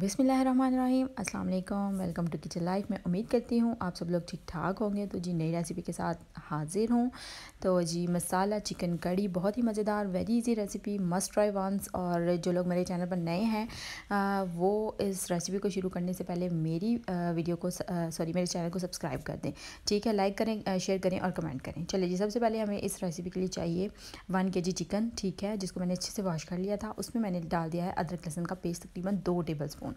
बिसमीम अल्लाम welcome to kitchen life मैं उम्मीद करती हूँ आप सब लोग ठीक ठाक होंगे तो जी नई रेसिपी के साथ हाज़िर हूँ तो जी मसाला चिकन कड़ी बहुत ही मज़ेदार very easy recipe must try once और जो लोग मेरे चैनल पर नए हैं वो इस रेसिपी को शुरू करने से पहले मेरी वीडियो को सॉरी मेरे चैनल को सब्सक्राइब कर दें ठीक है लाइक करें शेयर करें और कमेंट करें चलिए जी सबसे पहले हमें इस रेसिपी के लिए चाहिए वन के जी चिकन ठीक है जिसको मैंने अच्छे से वॉश कर लिया था उसमें मैंने डाल दिया है अदरक लहसन का पेस्ट तकरीबन दो टेबल स्पून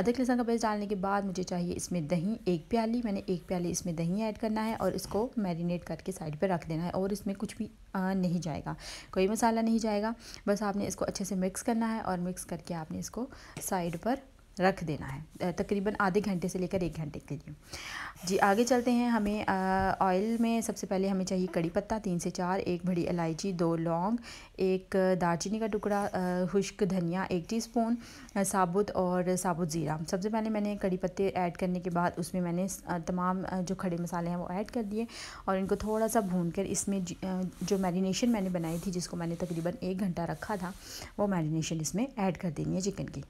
अदरक लहसुन का पेस्ट डालने के बाद मुझे चाहिए इसमें दही एक प्याली मैंने एक प्याली इसमें दही ऐड करना है और इसको मैरिनेट करके साइड पर रख देना है और इसमें कुछ भी नहीं जाएगा कोई मसाला नहीं जाएगा बस आपने इसको अच्छे से मिक्स करना है और मिक्स करके आपने इसको साइड पर रख देना है तकरीबन आधे घंटे से लेकर एक घंटे के लिए जी आगे चलते हैं हमें ऑयल में सबसे पहले हमें चाहिए कड़ी पत्ता तीन से चार एक बड़ी इलायची दो लौंग एक दालचीनी का टुकड़ा खुश्क धनिया एक टीस्पून साबुत और साबुत ज़ीरा सबसे पहले मैंने कड़ी पत्ते ऐड करने के बाद उसमें मैंने तमाम जो खड़े मसाले हैं वो ऐड कर दिए और इनको थोड़ा सा भून कर इसमें जो मैरिनेशन मैंने बनाई थी जिसको मैंने तकरीबन एक घंटा रखा था वो मैरिनेशन इसमें ऐड कर देनी है चिकन की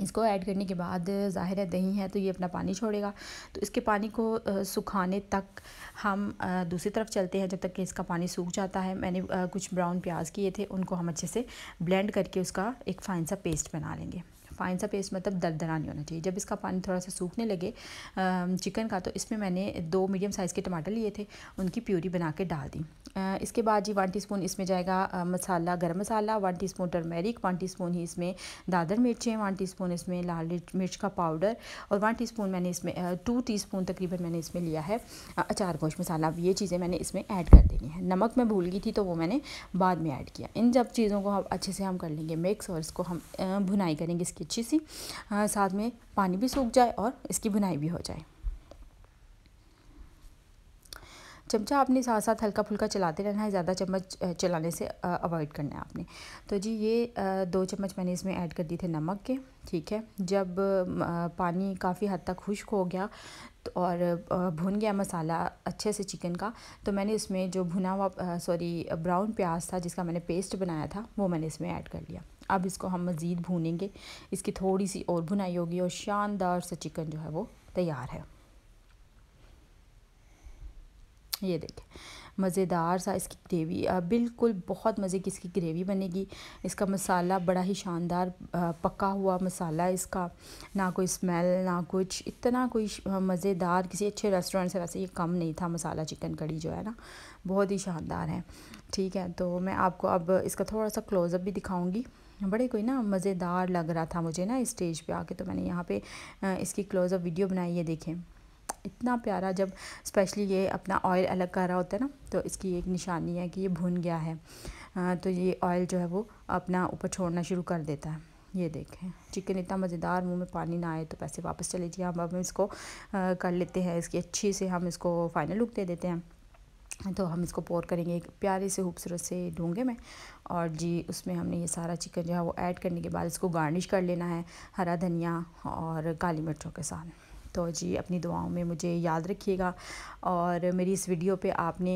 इसको ऐड करने के बाद ज़ाहिर है दही है तो ये अपना पानी छोड़ेगा तो इसके पानी को सुखाने तक हम दूसरी तरफ चलते हैं जब तक कि इसका पानी सूख जाता है मैंने कुछ ब्राउन प्याज किए थे उनको हम अच्छे से ब्लेंड करके उसका एक फ़ाइन सा पेस्ट बना लेंगे फाइन सा पेस्ट मतलब दरदरा नहीं होना चाहिए जब इसका पानी थोड़ा सा सूखने लगे चिकन का तो इसमें मैंने दो मीडियम साइज़ के टमाटर लिए थे उनकी प्यूरी बना के डाल दी इसके बाद जी वन टीस्पून इसमें जाएगा मसाला गरम मसाला one teaspoon turmeric one teaspoon ही इसमें दादर मिर्चें वन टीस्पून इसमें लाल मिर्च का पाउडर और वन टीस्पून मैंने इसमें टू टीस्पून तकरीबन मैंने इसमें लिया है अचार गोश मसाला ये चीज़ें मैंने इसमें ऐड कर देनी है नमक मैं भूल गई थी तो वो मैंने बाद में ऐड किया इन सब चीज़ों को हम अच्छे से हम कर लेंगे मिक्स और इसको हम भुनाई करेंगे इसकी अच्छी सी साथ में पानी भी सूख जाए और इसकी बुनाई भी हो जाए चमचा आपने साथ साथ हल्का फुल्का चलाते रहना है ज़्यादा चम्मच चलाने से अवॉइड करना है आपने तो जी ये दो चम्मच मैंने इसमें ऐड कर दिए थे नमक के ठीक है जब पानी काफ़ी हद तक खुश्क हो गया तो और भुन गया मसाला अच्छे से चिकन का तो मैंने इसमें जो भुना हुआ सॉरी ब्राउन प्याज था जिसका मैंने पेस्ट बनाया था वो मैंने इसमें ऐड कर लिया अब इसको हम मज़ीद भूनेंगे इसकी थोड़ी सी और भुनाई होगी और शानदार सा चिकन जो है वो तैयार है ये देखें मज़ेदार सा इसकी ग्रेवी बिल्कुल बहुत मज़े की इसकी ग्रेवी बनेगी इसका मसाला बड़ा ही शानदार पका हुआ मसाला इसका ना कोई स्मेल ना कुछ इतना कोई मज़ेदार किसी अच्छे रेस्टोरेंट से वैसे ये कम नहीं था मसाला चिकन कड़ी जो है ना बहुत ही शानदार है ठीक है तो मैं आपको अब इसका थोड़ा सा क्लोज़अप भी दिखाऊँगी बड़े कोई ना मज़ेदार लग रहा था मुझे ना स्टेज पर आके तो मैंने यहाँ पे इसकी क्लोज़अप वीडियो बनाई है देखें इतना प्यारा जब स्पेशली ये अपना ऑयल अलग कर रहा होता है ना तो इसकी एक निशानी है कि ये भुन गया है तो ये ऑयल जो है वो अपना ऊपर छोड़ना शुरू कर देता है ये देखें चिकन इतना मज़ेदार मुंह में पानी ना आए तो पैसे वापस चले जाइए हम अब इसको कर लेते हैं इसकी अच्छी से हम इसको फाइनल लुक दे देते हैं तो हम इसको पोर करेंगे एक प्यारे से खूबसूरत से ढूंगे में और जी उसमें हमने ये सारा चिकन जो है वो ऐड करने के बाद इसको गार्निश कर लेना है हरा धनिया और काली मिर्चों के साथ तो जी अपनी दुआओं में मुझे याद रखिएगा और मेरी इस वीडियो पे आपने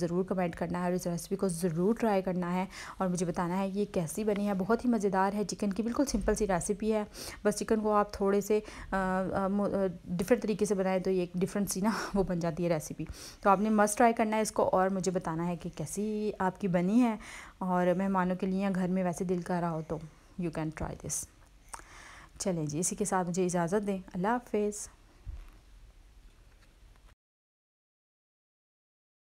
ज़रूर कमेंट करना है और इस रेसिपी को ज़रूर ट्राई करना है और मुझे बताना है ये कैसी बनी है बहुत ही मज़ेदार है चिकन की बिल्कुल सिंपल सी रेसिपी है बस चिकन को आप थोड़े से डिफरेंट तरीके से बनाएं तो ये एक डिफरेंट सी ना वो बन जाती है रेसिपी तो आपने मस्ट ट्राई करना है इसको और मुझे बताना है कि कैसी आपकी बनी है और मेहमानों के लिए घर में वैसे दिल कर रहा हो तो यू कैन ट्राई दिस चलें जी इसी के साथ मुझे इजाज़त दें अल्लाह हाफिज़